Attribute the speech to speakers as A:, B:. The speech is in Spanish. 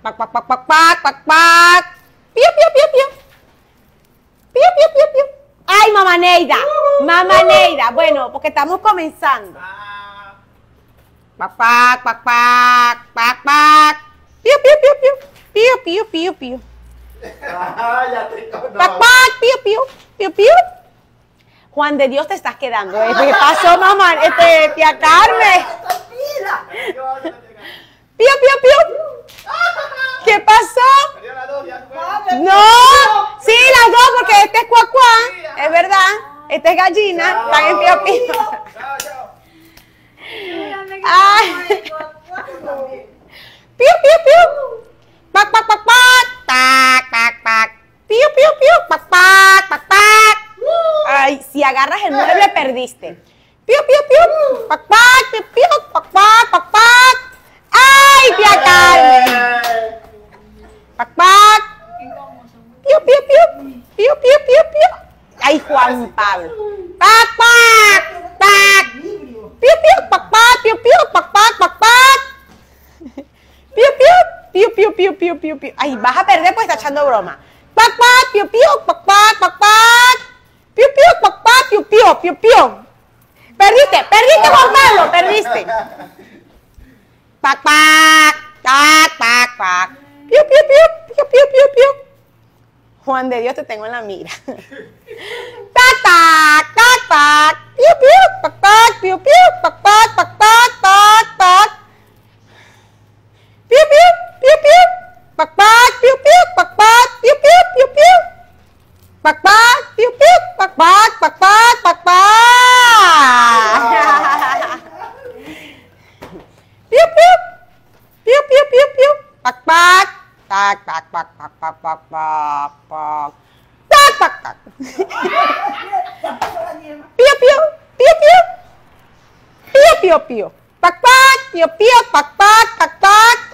A: Pac, pac, pac, pac, pac, pac, pac. Pío, pío, pío, pío. Pío, pío, pío, Ay, mamá Neida. Mamá Neida. Bueno, porque estamos comenzando.
B: Pac, pac, pac, pac, pac, pac. Pío, pío, pío, pío. Pío, pío, pío, pío. ya Pac, pac,
A: pío, pío. Pío, pío. Juan de Dios te estás quedando. ¿eh? ¿Qué pasó, mamá?
B: Este, tía Carmen. Pío, pío, pío. No, sí, las dos, porque
A: este es cuacuá, es ah. verdad. Esta es gallina, están en
B: Ay. Pac, pac, pac, pac. pac, pac. Pac,
A: pac, pac, pac. Ay, si agarras el mueble, perdiste. Piu, piu, piu.
B: Pac, pac. piu, piu, piu, piu, piu, piu, piu. Ay, Juan Pablo. ¡Pac, pac! ¡Pac! ¡Piu, piu, pac, pac! ¡Piu, piu, pac, pac, pac, pac! ¡Piu, piu! ¡Piu, piu, piu, piu, piu, piu! Ay, vas a perder pues está echando broma. ¡Pac, pac! ¡Piu, piu, pac, pac, pac, pac! ¡Piu, piu, pac, pac! ¡Piu, piu, piu, piu! Perdiste, perdiste Juan Pablo, perdiste. Pac, pac.
A: Juan de Dios, te tengo en la mira. ¡Tac, piu!
B: ¡Pac, pac! ¡Piu, piu! ¡Pac, piu! ¡Piu, piu! ¡Pac, piu pak pak pak pak pak pak pak pio pio pio pio pio pio pio pak pak pio pio pak pak pak pak